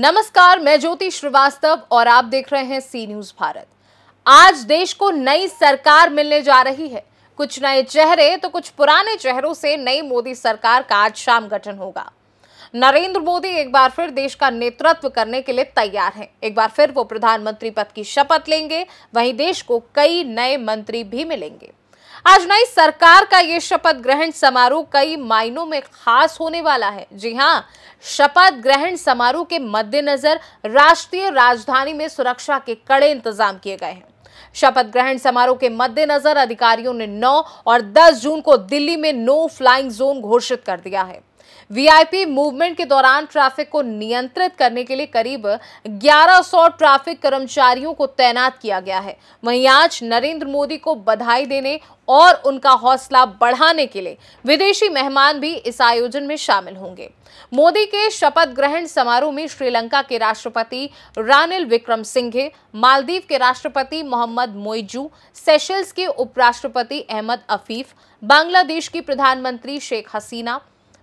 नमस्कार मैं ज्योति श्रीवास्तव और आप देख रहे हैं सी न्यूज भारत आज देश को नई सरकार मिलने जा रही है कुछ नए चेहरे तो कुछ पुराने चेहरों से नई मोदी सरकार का आज शाम गठन होगा नरेंद्र मोदी एक बार फिर देश का नेतृत्व करने के लिए तैयार हैं एक बार फिर वो प्रधानमंत्री पद की शपथ लेंगे वहीं देश को कई नए मंत्री भी मिलेंगे आज नई सरकार का ये शपथ ग्रहण समारोह कई मायनों में खास होने वाला है जी हाँ शपथ ग्रहण समारोह के मद्देनजर राष्ट्रीय राजधानी में सुरक्षा के कड़े इंतजाम किए गए हैं शपथ ग्रहण समारोह के मद्देनजर अधिकारियों ने 9 और 10 जून को दिल्ली में नो फ्लाइंग जोन घोषित कर दिया है वीआईपी मूवमेंट के दौरान ट्रैफिक को नियंत्रित करने के लिए करीब 1100 ट्रैफिक कर्मचारियों को तैनात किया गया है वहीं आज नरेंद्र मोदी को बधाई देने और उनका हौसला बढ़ाने के लिए विदेशी मेहमान भी इस आयोजन में शामिल होंगे मोदी के शपथ ग्रहण समारोह में श्रीलंका के राष्ट्रपति रानिल विक्रम सिंघे मालदीव के राष्ट्रपति मोहम्मद मोइजू सेशल्स के उपराष्ट्रपति अहमद अफीफ बांग्लादेश की प्रधानमंत्री शेख हसीना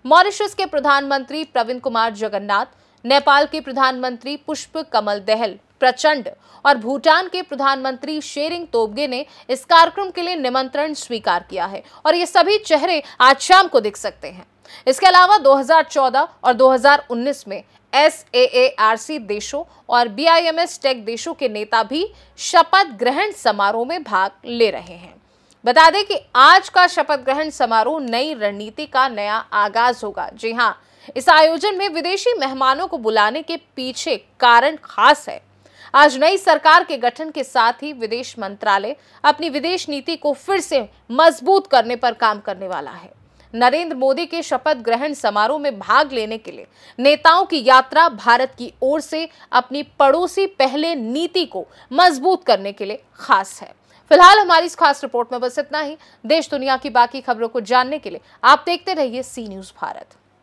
मॉरिशस के प्रधानमंत्री प्रवीण कुमार जगन्नाथ नेपाल के प्रधानमंत्री पुष्प कमल दहल प्रचंड और भूटान के प्रधानमंत्री शेरिंग तोबगे ने इस कार्यक्रम के लिए निमंत्रण स्वीकार किया है और ये सभी चेहरे आज शाम को दिख सकते हैं इसके अलावा 2014 और 2019 में एस देशों और बी टेक देशों के नेता भी शपथ ग्रहण समारोह में भाग ले रहे हैं बता दें कि आज का शपथ ग्रहण समारोह नई रणनीति का नया आगाज होगा जी हाँ इस आयोजन में विदेशी मेहमानों को बुलाने के पीछे कारण खास है आज नई सरकार के गठन के साथ ही विदेश मंत्रालय अपनी विदेश नीति को फिर से मजबूत करने पर काम करने वाला है नरेंद्र मोदी के शपथ ग्रहण समारोह में भाग लेने के लिए नेताओं की यात्रा भारत की ओर से अपनी पड़ोसी पहले नीति को मजबूत करने के लिए खास है फिलहाल हमारी इस खास रिपोर्ट में बस इतना ही देश दुनिया की बाकी खबरों को जानने के लिए आप देखते रहिए सी न्यूज़ भारत